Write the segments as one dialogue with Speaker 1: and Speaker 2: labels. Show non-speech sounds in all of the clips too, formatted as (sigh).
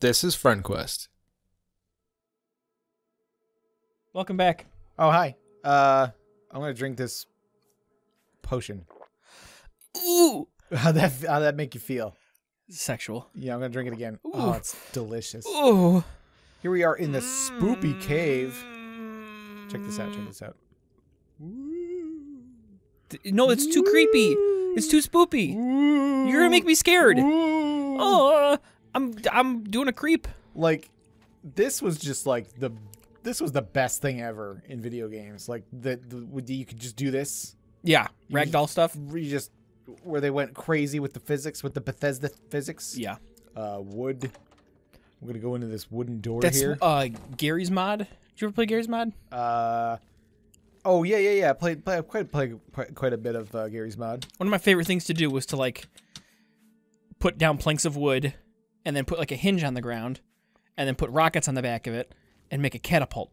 Speaker 1: This is Friend Quest. Welcome back. Oh hi. Uh, I'm gonna drink this potion. Ooh, how that how that make you feel? Sexual. Yeah, I'm gonna drink it again. Ooh. Oh, it's delicious. Ooh. Here we are in the spoopy cave. Check this out. Check this out. No, it's too creepy. It's too spoopy. You're gonna make me scared. Oh. Uh, I'm I'm doing a creep. Like this was just like the this was the best thing ever in video games. Like the, the you could just do this. Yeah, ragdoll you, stuff. You just where they went crazy with the physics, with the Bethesda physics. Yeah. Uh, wood. I'm gonna go into this wooden door That's, here. Uh, Gary's mod. Did you ever play Gary's mod? Uh, oh yeah, yeah, yeah. I played, quite, played quite a bit of uh, Gary's mod. One of my favorite things to do was to like put down planks of wood and then put like a hinge on the ground, and then put rockets on the back of it, and make a catapult.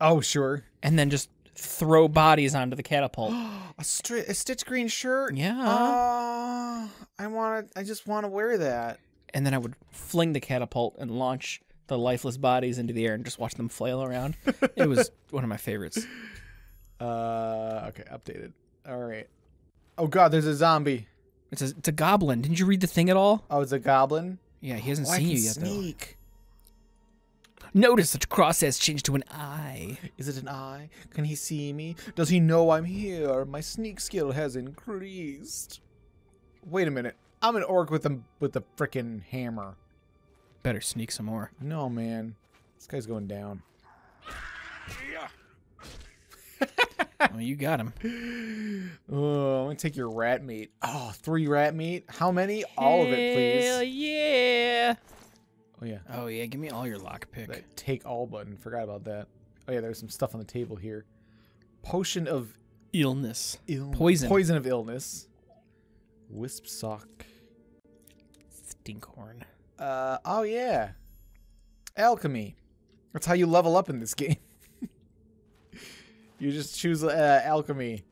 Speaker 1: Oh sure. And then just throw bodies onto the catapult. (gasps) a, stri- a Stitch Green shirt. Yeah. Oh, I want to. I just want to wear that. And then I would fling the catapult and launch the lifeless bodies into the air and just watch them flail around. it was (laughs) one of my favorites. Uh, okay, updated. All right. Oh God, there's a zombie. It's a, it's a goblin. Didn't you read the thing at all? Oh, it's a goblin? Yeah, he hasn't oh, seen you yet, sneak. though. Notice the cross has changed to an eye. Is it an eye? Can he see me? Does he know I'm here? My sneak skill has increased. Wait a minute. I'm an orc with the, with the frickin' hammer. Better sneak some more. No, man. This guy's going down oh, you got him. (sighs) Oh, I'm gonna take your rat meat. Oh, three rat meat. How many? Hell all of it, please. Hell yeah. Oh yeah. Oh yeah. Give me all your lockpick. take all button. Forgot about that. Oh yeah. There's some stuff on the table here. Potion of illness. Ill poison. Poison of illness. Wisp sock. Stinkhorn. Uh oh yeah. Alchemy. That's how you level up in this (laughs) game. You just choose uh, alchemy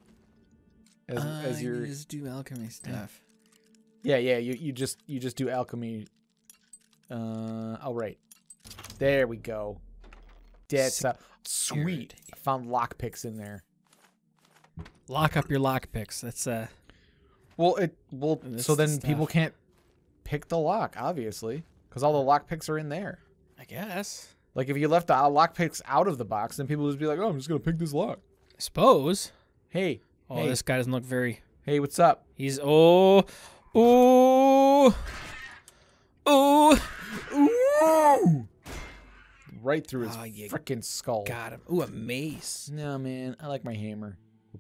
Speaker 2: as, uh, as your. just
Speaker 1: do alchemy stuff. Yeah, yeah. You you just you just do alchemy. Uh, all right. There we go. That's stuff. sweet. I found lockpicks in there. Lock up your lockpicks. That's uh. Well, it well. So then stuff. people can't pick the lock, obviously, because all the lockpicks are in there. I guess. Like if you left the uh, lock picks out of the box, then people would just be like, "Oh, I'm just gonna pick this lock." I suppose. Hey. Oh, hey. this guy doesn't look very. Hey, what's up? He's oh, oh, oh, ooh. Right through his ah, oh, freaking skull. Got him. Ooh, a mace. No, man. I like my hammer.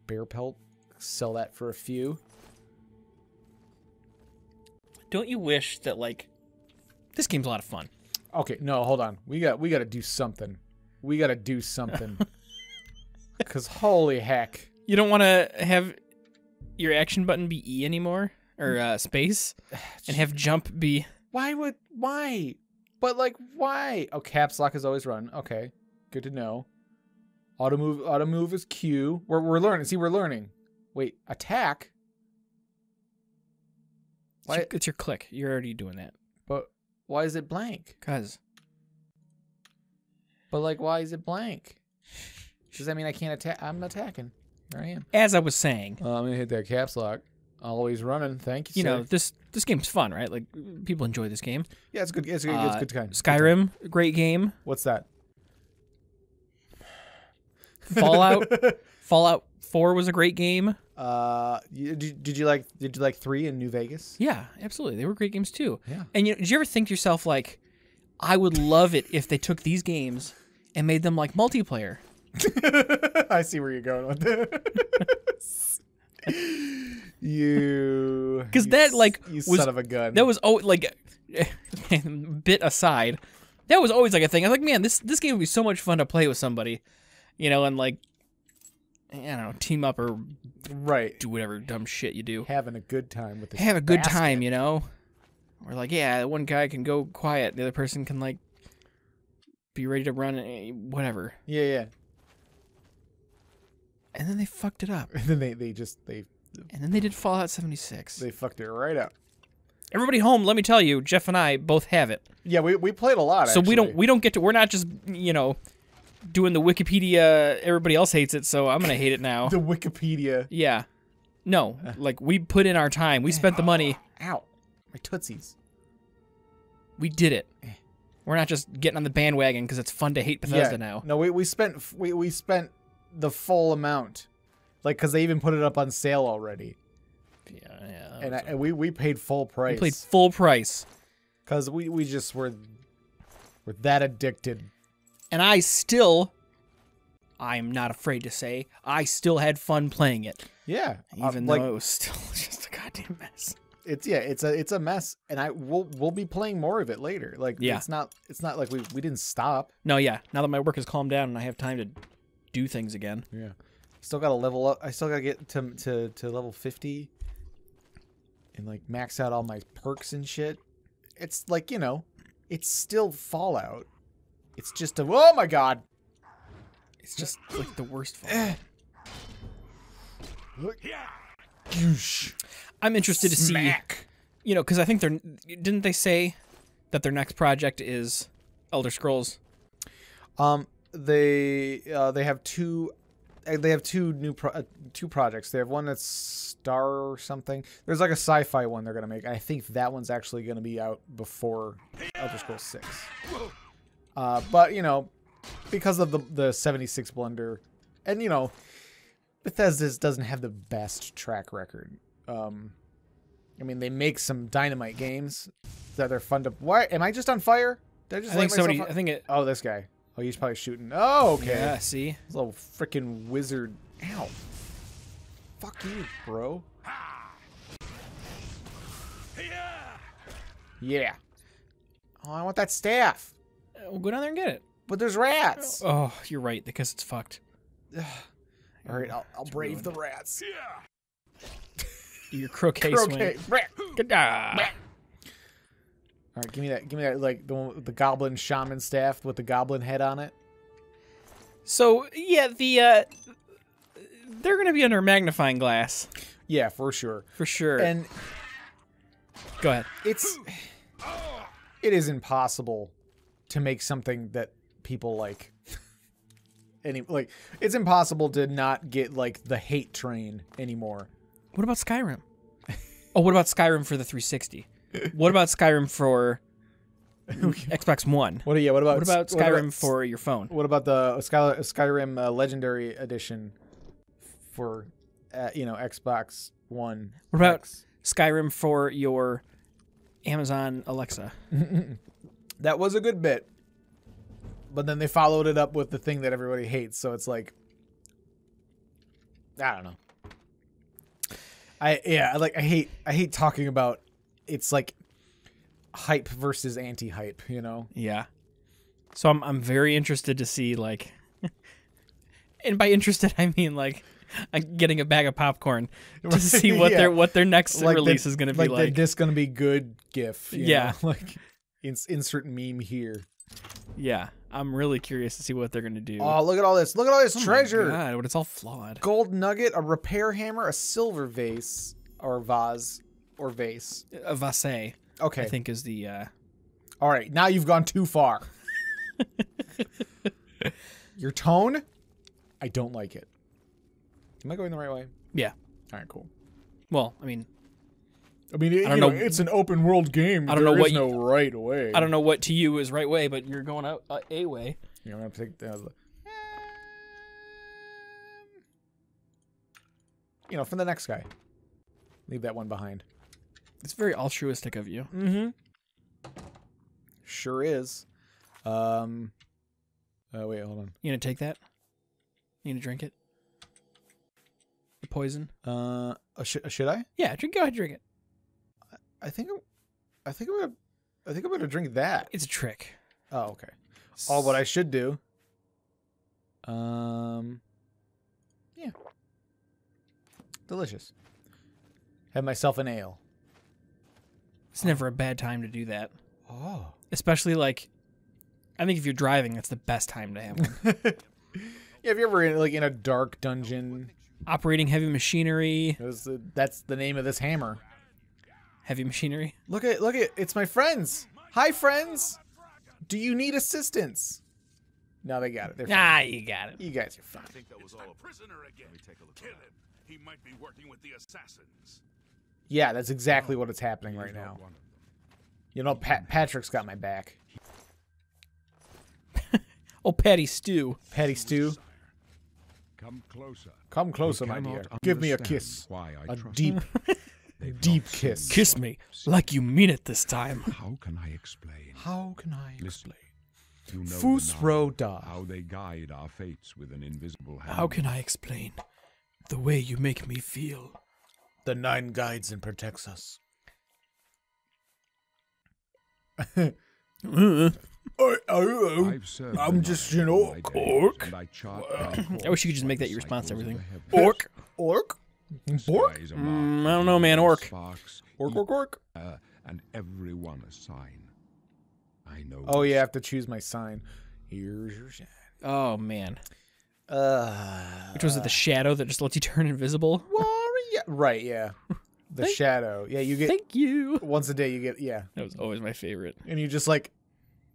Speaker 1: Bear pelt. Sell that for a few. Don't you wish that like this game's a lot of fun. Okay, no, hold on. We got we got to do something. We got to do something. (laughs) Cuz holy heck. You don't want to have your action button be E anymore or uh, space (sighs) and have jump be Why would why? But like why? Oh, caps lock is always run. Okay. Good to know. Auto move auto move is Q. We're we're learning. See, we're learning. Wait, attack? It's your, it's your click. You're already doing that. Why is it blank? Cause. But like, why is it blank? Does that mean I can't attack? I'm attacking. There I am. As I was saying, I'm gonna hit that caps lock. Always running. Thank you. You sir. know this. This game's fun, right? Like people enjoy this game. Yeah, it's good. It's good. It's uh, good time. Uh, Skyrim, good time. great game. What's that? Fallout. (laughs) Fallout Four was a great game. Uh, did, did you like did you like three in New Vegas? Yeah, absolutely. They were great games too. Yeah. And you know, did you ever think to yourself like, I would love it if they took these games and made them like multiplayer. (laughs) I see where you're going with this. (laughs) you because (laughs) that like you was, son of a gun. That was oh like bit aside. That was always like a thing. I was like, man, this this game would be so much fun to play with somebody, you know, and like I don't know, team up or right, do whatever dumb shit you do. Having a good time with the have a good basket. time, you know. We're like, yeah, one guy can go quiet, the other person can like be ready to run, eh, whatever. Yeah, yeah. And then they fucked it up. (laughs) And then they they just they. And then they did Fallout 76. They fucked it right up. Everybody home, let me tell you, Jeff and I both have it. Yeah, we, we played a lot. So actually. we don't we don't get to we're not just you know doing the Wikipedia. Everybody else hates it, so I'm gonna hate it now. (laughs) the Wikipedia. Yeah. No, uh. like we put in our time. We spent the eh, money. Ow, my tootsies. We did it. Eh. We're not just getting on the bandwagon because it's fun to hate Bethesda yeah. now. No, we we spent we we spent the full amount, like because they even put it up on sale already. Yeah, yeah. And, I, and we we paid full price. We paid full price. Cause we we just were, were that addicted and I still, I'm not afraid to say, I still had fun playing it. Yeah. Uh, Even uh, like, though it was (laughs) still just a goddamn mess. It's yeah, it's a it's a mess, and I we'll we'll be playing more of it later. Like yeah. it's not it's not like we we didn't stop. No, yeah. Now that my work has calmed down and I have time to do things again. Yeah. Still gotta level up I still gotta get to to, to level fifty and like max out all my perks and shit. It's like, you know, it's still Fallout. It's just a, oh my god. It's just like the worst fight. I'm interested to Smack. you know, because I think they're, didn't they say that their next project is Elder Scrolls? Um, they uh, they have two uh, they have two new pro- uh, two projects. They have one that's Star or something. There's like a sci-fi one they're gonna make. I think that one's actually gonna be out before Elder Scrolls Six. Uh, but you know, because of the the 76 blunder, and you know, Bethesda doesn't have the best track record. Um, I mean, they make some dynamite games that are fun to. Why am I just on fire? Did I just I think somebody. On? I think it. Oh, this guy. Oh, he's probably shooting. Oh, okay. Yeah. See. This little freaking wizard. Ow. Fuck you, bro. Yeah. Oh, I want that staff. We'll go down there and get it. But there's rats. Oh, you're right because it's fucked. (sighs) All right, I'll, I'll brave ruined. the rats. Yeah. Do your croquet, croquet. swing. (laughs) All right, give me that. Give me that. Like the one the goblin shaman staff with the goblin head on it. So yeah, the uh, they're gonna be under magnifying glass. Yeah, for sure. For sure. And go ahead. It's (sighs) it is impossible to make something that people like. (laughs) Any like it's impossible to not get like the hate train anymore. What about Skyrim? oh, what about Skyrim for the 360? What about Skyrim for (laughs) Xbox One? What? Yeah. What about? What about Skyrim what about, for your phone? What about the Sky, Skyrim uh, Legendary Edition for uh, you know Xbox One? What about X? Skyrim for your Amazon Alexa? (laughs) that was a good bit. But then they followed it up with the thing that everybody hates, so it's like I don't know. I yeah, like I hate I hate talking about it's like hype versus anti-hype, you know. Yeah. So I'm I'm very interested to see like (laughs) and by interested I mean like I'm getting a bag of popcorn (laughs) to see what yeah. their what their next like release the, is going to be like. like. This going to be good GIF. yeah, know? (laughs) like ins- insert meme here. Yeah, I'm really curious to see what they're gonna do. Oh, look at all this! Look at all this oh treasure! God, but it's all flawed. Gold nugget, a repair hammer, a silver vase or vase or vase. A vase. Okay, I think is the. Uh... All right, now you've gone too far. (laughs) Your tone, I don't like it. Am I going the right way? Yeah. All right, cool. Well, I mean, I mean, it, I don't know, know, It's an open world game. I don't there know what no right way. I don't know what to you is right way, but you're going out uh, a way. You know, I'm take that. Um, you know, from the next guy. Leave that one behind. It's very altruistic of you. Mm-hmm. Sure is. Um. Uh, wait, hold on. You gonna take that? You gonna drink it? The poison? Uh, uh sh- uh, should I? Yeah, drink. Go ahead, drink it. I think I'm, I think I'm gonna, I think I'm gonna drink that. It's a trick. Oh, okay. All what I should do. Um. Yeah. Delicious. Have myself an ale. It's never a bad time to do that. Oh. Especially like, I think if you're driving, that's the best time to have one. (laughs) yeah, if you're ever in, like in a dark dungeon, operating heavy machinery. That's the, that's the name of this hammer heavy machinery. Look at look at it's my friends. Hi friends. Do you need assistance? No, they got it. They're nah, you got it. You guys are fine.
Speaker 2: I think that was all a prisoner again. Let me take a look. Kill him. He might be working with the assassins.
Speaker 1: Yeah, that's exactly what is happening right now. You know, Pat Patrick's got my back. (laughs) oh, Patty Stew. Patty Stew.
Speaker 2: Come closer. Come closer, my dear. Give me a kiss. Why I a deep,
Speaker 1: (laughs) deep kiss. Kiss me like you mean it this time. (laughs) How can I explain? How can I
Speaker 2: Listen, explain? You know Fusro da. How they guide our fates with an invisible hand. How can I
Speaker 1: explain the way you make me feel? The nine guides and protects us. (laughs) I, I, I'm just, you know, orc. I wish you could just make that your response to everything. Orc. Orc. Bork? Mm, I don't know, man. Orc. Sparks, orc, orc, orc. Uh, and everyone a sign. I know. Oh, yeah, I have to choose my sign. Here's your sign. Oh, man. Uh, Which was it, the shadow that just lets you (laughs) turn invisible? Warrior. Right, yeah. (laughs) The thank, shadow. Yeah, you get. Thank you. Once a day, you get. Yeah. That was always my favorite. And you just like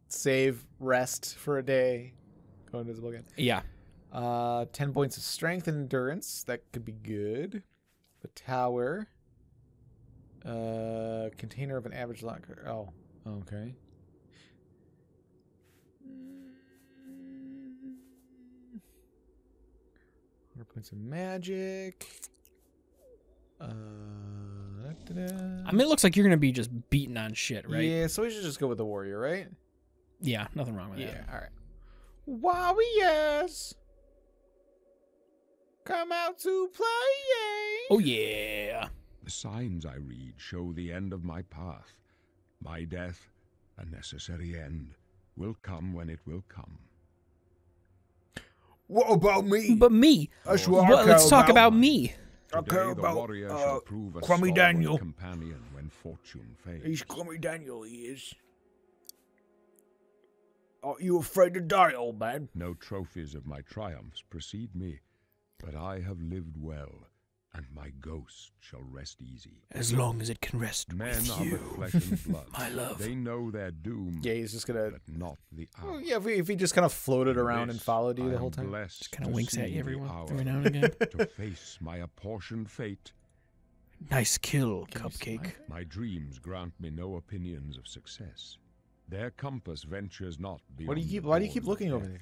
Speaker 1: save, rest for a day, go invisible again. Yeah. Uh, 10 points of strength and endurance. That could be good. The tower. Uh, container of an average locker. Oh, okay. Hundred points of magic. Uh, I mean, it looks like you're gonna be just beating on shit, right? Yeah. So we should just go with the warrior, right? Yeah. Nothing wrong with yeah, that. Yeah. All right. Warriors come out to play. Oh,
Speaker 2: yeah. The signs I read show the end of my path. My death, a necessary end, will come when it will come.
Speaker 1: What about me? But me. That's what well, let's talk about, about me. I care about
Speaker 2: uh, Crummy Daniel. Companion when fortune fails. He's
Speaker 1: Crummy Daniel, he is. Are you afraid to die, old man?
Speaker 2: No trophies of my triumphs precede me. But I have lived well, and my ghost shall rest easy. As long as it can rest Men with are you. flesh and (laughs) blood. my love. They know their doom. Yeah, he's just gonna. But not the hour.
Speaker 1: Well, yeah, if he, if he just kind of floated around this and followed you the
Speaker 2: whole time, just kind of winks at you every, hour, every now and again. (laughs) to face my apportioned fate. Nice kill, Can Cupcake. My dreams grant me no opinions of success. Their compass ventures not beyond. What do you keep? Why do you keep looking over there?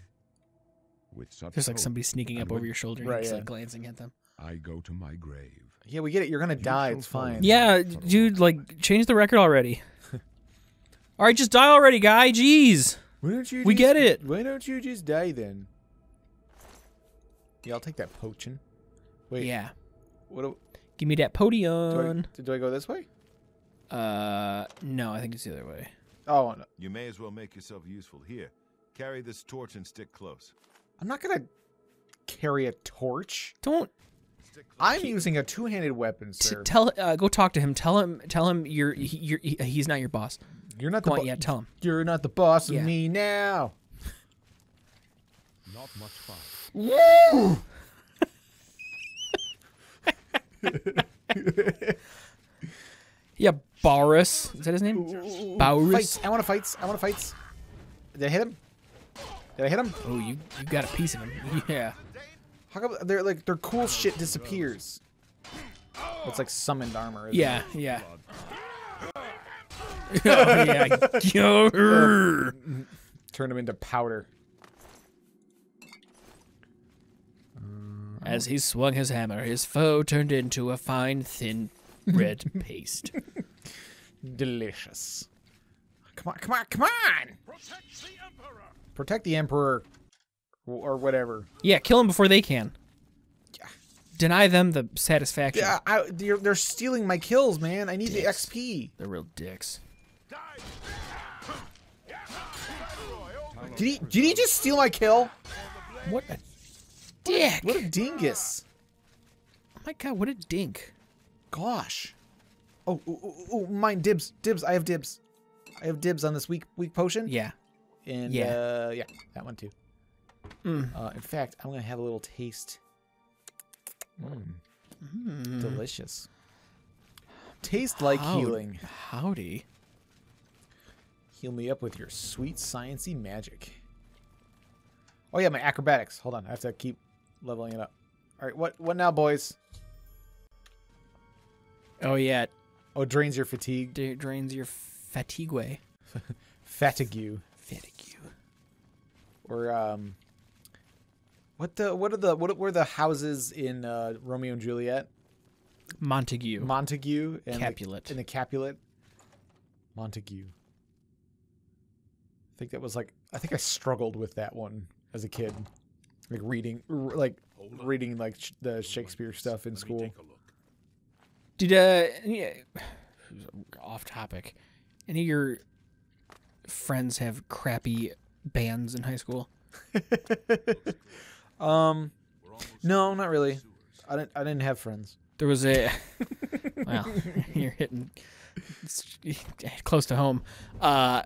Speaker 1: with such There's like somebody sneaking up over your shoulder and yeah. like glancing at them. I go to my grave. Yeah, we get it. You're gonna you die. It's fine. Yeah, dude. Like, change the record already. (laughs) All right, just die already, guy. Jeez. Why don't you? We just, get it. Why don't you just die then? Yeah, I'll take that potion. Wait. Yeah. What? Do, Give me that podium. Do, do I go this way? Uh, no. I think it's the other way.
Speaker 2: Oh. No. You may as well make yourself useful here. Carry this torch and stick close.
Speaker 1: I'm not gonna carry a torch. Don't. I'm using a two-handed weapon, sir. tell, uh, go talk to him. Tell him, tell him you're, he, you're he, he's not your boss. You're not go the boss. Yeah, tell him. You're not the boss yeah. of me now. Not much fun. Woo! (laughs) yeah, Boris. Is that his name? Baurus. I want to fights. I want to fights. Did I hit him? Did I hit him? Oh, you you got a piece of him. (laughs) Yeah. How come they're like their cool shit disappears? It's like summoned armor. yeah, it? yeah. (laughs) oh, yeah. Mm, Turn him into powder. As he swung his hammer, his foe turned into a fine, thin, red (laughs) paste. Delicious. Come on, come on, come on! Protect the Emperor! Protect the Emperor or whatever. Yeah, kill them before they can. Yeah. Deny them the satisfaction. Yeah, I, they're, they're stealing my kills, man. I need dicks. the XP. They're real dicks. Did he, did he just steal my kill? What a dick. What a dingus. Oh my god, what a dink. Gosh. Oh, oh, oh, oh mine dibs. Dibs, I have dibs. I have dibs on this weak weak potion. Yeah and yeah, uh, yeah, that one too. Mm. Uh, in fact, I'm gonna have a little taste. Mm. Mm. Delicious. Taste like How healing. Howdy. Heal me up with your sweet sciency magic. Oh yeah, my acrobatics. Hold on, I have to keep leveling it up. All right, what what now, boys? Oh yeah. Oh, drains your fatigue. D drains your fatigue. (laughs) fatigue. Fatigue. Or um, what the what are the what were the houses in uh, Romeo and Juliet? Montague. Montague and Capulet. The, the Capulet. Montague. I think that was like I think I struggled with that one as a kid, like reading like reading like sh- the Shakespeare stuff in school. Did uh, yeah, (sighs) off topic. Any of your friends have crappy bands in high school? (laughs) um, no, not really. I didn't. I didn't have friends. There was a. well, (laughs) you're hitting close to home. Uh,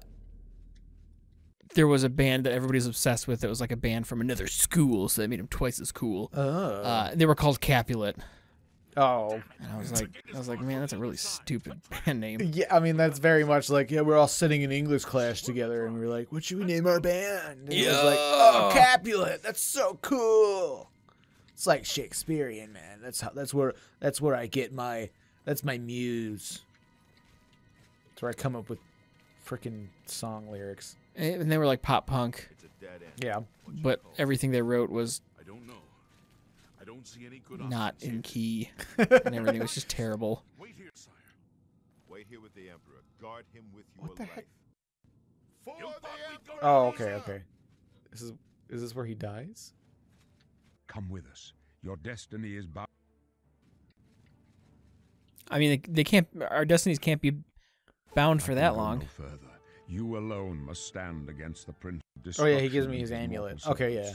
Speaker 1: there was a band that everybody was obsessed with. It was like a band from another school, so they made them twice as cool. Oh. Uh, they were called Capulet. Oh, and I was like, I was like, man, that's a really stupid (laughs) band name. Yeah, I mean, that's very much like, yeah, we're all sitting in English class together, and we are like, what should we name our band? And yeah. it was like, oh, Capulet, that's so cool. It's like Shakespearean, man. That's how. That's where. That's where I get my. That's my muse. That's where I come up with freaking song lyrics. And they were like pop punk. Yeah, but everything they wrote was I don't see any good not in key, (laughs) and everything was just terrible.
Speaker 2: (laughs) Wait here, sire. Wait here with the emperor. Guard him with your what the life. Heck?
Speaker 1: oh, okay, okay. This is is this where he dies?
Speaker 2: Come with us. Your destiny is bound.
Speaker 1: I mean, they, they can't. Our destinies can't be bound for that long. No further.
Speaker 2: You alone must stand against the prince. Oh yeah, he gives me his amulet. Okay, yeah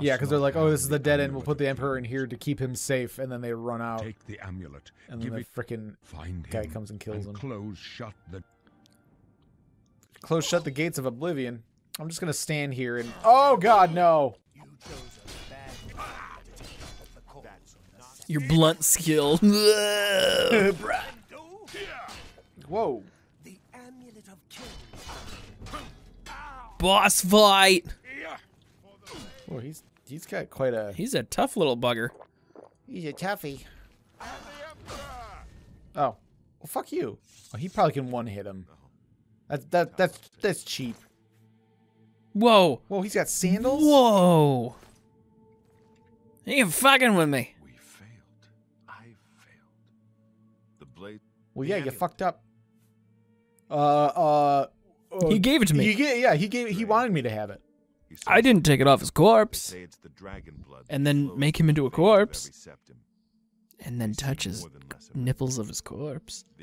Speaker 2: yeah, because
Speaker 1: they're like, oh, this is the, dead end. We'll put the emperor in here to keep him safe, and then they run out. Take the amulet. And then the freaking guy comes and kills and him. Close shut the. Close shut the gates of oblivion. I'm just gonna stand here and. Oh God, no! Your blunt skill. (laughs) (laughs) Whoa. Boss fight! Oh, he's he's got quite a. He's a tough little bugger. He's a toughie. Oh, well, fuck you. Oh, he probably can one hit him. That that that's that's cheap. Whoa. Whoa, he's got sandals. Whoa. You fucking with me? We failed. I failed. The blade. Well, yeah, you fucked up. Uh, uh. uh he gave it to me. He, yeah, he gave. He wanted me to have it. I didn't take it off his corpse. And then make him into a corpse. And then touch his nipples of his corpse. (laughs)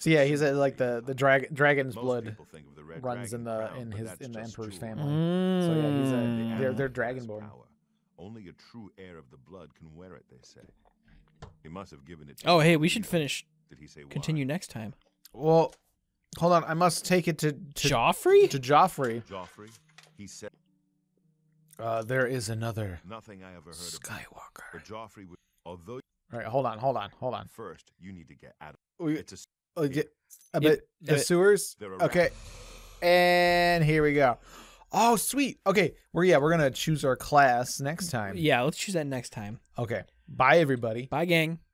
Speaker 1: so yeah, he's at, like the the drag, dragon's blood runs in the in his in the emperor's family. Mm. So yeah, he's a they're they're dragonborn.
Speaker 2: Only a true heir of the blood can wear it, they say. He must have given it. oh, hey, we should finish. Did he say continue
Speaker 1: next time? Well, Hold on, I must take it to, to Joffrey.
Speaker 2: To Joffrey. Joffrey, he said.
Speaker 1: Uh, there is another.
Speaker 2: Nothing I ever heard Skywalker. Of, Joffrey, would, although.
Speaker 1: All right, hold on, hold on, hold on. First, you need to get out. Of, oh, it's a. Oh, uh, get, but it, the it, sewers. Okay, and here we go. Oh, sweet. Okay, we're yeah, we're gonna choose our class next time. Yeah, let's choose that next time. Okay. Bye, everybody. Bye, gang.